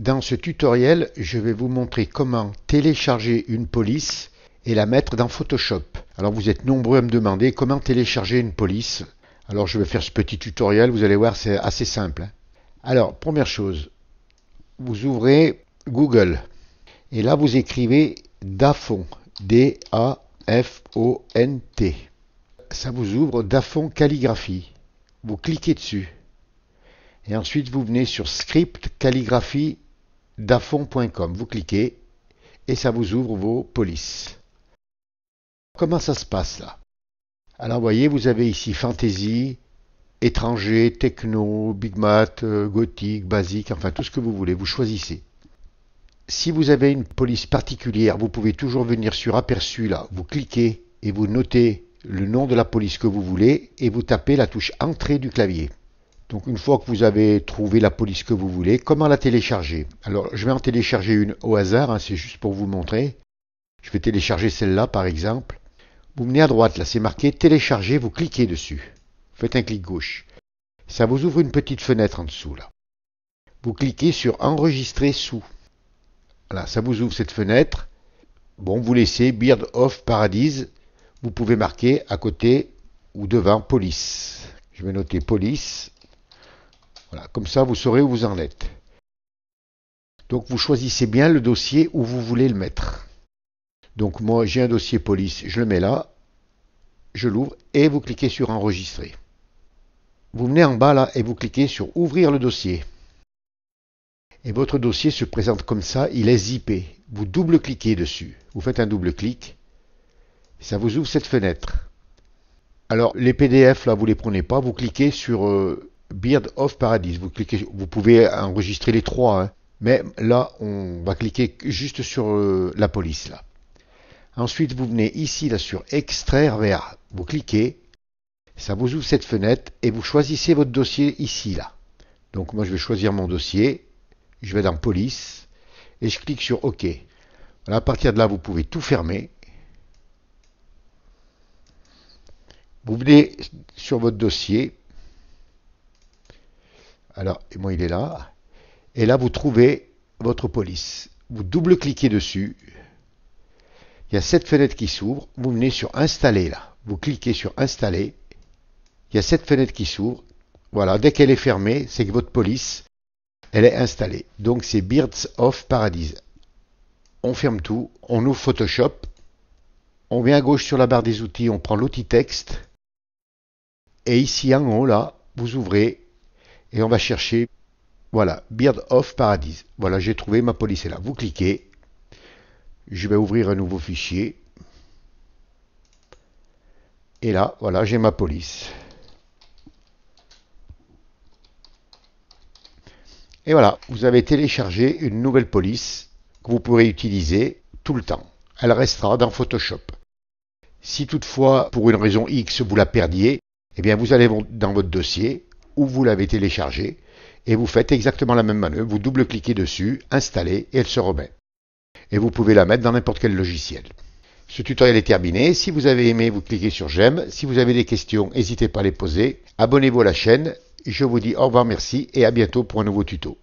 Dans ce tutoriel, je vais vous montrer comment télécharger une police et la mettre dans Photoshop. Alors vous êtes nombreux à me demander comment télécharger une police. Alors je vais faire ce petit tutoriel, vous allez voir c'est assez simple. Hein. Alors première chose, vous ouvrez Google et là vous écrivez Dafont, D-A-F-O-N-T. Ça vous ouvre Dafont Calligraphie. Vous cliquez dessus et ensuite vous venez sur Script Calligraphie dafon.com. Vous cliquez et ça vous ouvre vos polices. Comment ça se passe là Alors voyez, vous avez ici Fantasy, étranger, techno, big mat, euh, gothique, basique, enfin tout ce que vous voulez, vous choisissez. Si vous avez une police particulière, vous pouvez toujours venir sur aperçu là, vous cliquez et vous notez le nom de la police que vous voulez et vous tapez la touche entrée du clavier. Donc une fois que vous avez trouvé la police que vous voulez, comment la télécharger Alors je vais en télécharger une au hasard, hein, c'est juste pour vous montrer. Je vais télécharger celle-là par exemple. Vous venez à droite, là c'est marqué télécharger, vous cliquez dessus. Faites un clic gauche. Ça vous ouvre une petite fenêtre en dessous là. Vous cliquez sur enregistrer sous. Voilà, ça vous ouvre cette fenêtre. Bon, vous laissez Beard of Paradise. Vous pouvez marquer à côté ou devant police. Je vais noter police. Voilà, comme ça vous saurez où vous en êtes. Donc vous choisissez bien le dossier où vous voulez le mettre. Donc moi j'ai un dossier police, je le mets là, je l'ouvre et vous cliquez sur enregistrer. Vous venez en bas là et vous cliquez sur ouvrir le dossier. Et votre dossier se présente comme ça, il est zippé. Vous double-cliquez dessus. Vous faites un double-clic. Ça vous ouvre cette fenêtre. Alors les PDF là vous les prenez pas, vous cliquez sur euh, Beard of Paradise. Vous, pouvez enregistrer les trois, hein. mais là, on va cliquer juste sur euh, la police. Là. Ensuite, vous venez ici là, sur Extraire VR. Vous cliquez, ça vous ouvre cette fenêtre et vous choisissez votre dossier ici. là. Donc moi, je vais choisir mon dossier. Je vais dans Police et je clique sur OK. à partir de là, vous pouvez tout fermer. Vous venez sur votre dossier, alors, moi, il est là. Et là, vous trouvez votre police. Vous double-cliquez dessus. Il y a cette fenêtre qui s'ouvre. Vous venez sur Installer, là. Vous cliquez sur Installer. Il y a cette fenêtre qui s'ouvre. Voilà, dès qu'elle est fermée, c'est que votre police, elle est installée. Donc, c'est Beards of Paradise. On ferme tout. On ouvre Photoshop. On vient à gauche sur la barre des outils. On prend l'outil texte. Et ici, en haut, là, vous ouvrez et on va chercher, voilà, Beard of Paradise. Voilà, j'ai trouvé, ma police est là. Vous cliquez, je vais ouvrir un nouveau fichier. Et là, voilà, j'ai ma police. Et voilà, vous avez téléchargé une nouvelle police que vous pourrez utiliser tout le temps. Elle restera dans Photoshop. Si toutefois, pour une raison X, vous la perdiez, eh bien vous allez dans votre dossier, vous l'avez téléchargé et vous faites exactement la même manœuvre, vous double-cliquez dessus, installez et elle se remet. Et vous pouvez la mettre dans n'importe quel logiciel. Ce tutoriel est terminé. Si vous avez aimé, vous cliquez sur j'aime. Si vous avez des questions, n'hésitez pas à les poser. Abonnez-vous à la chaîne. Je vous dis au revoir, merci et à bientôt pour un nouveau tuto.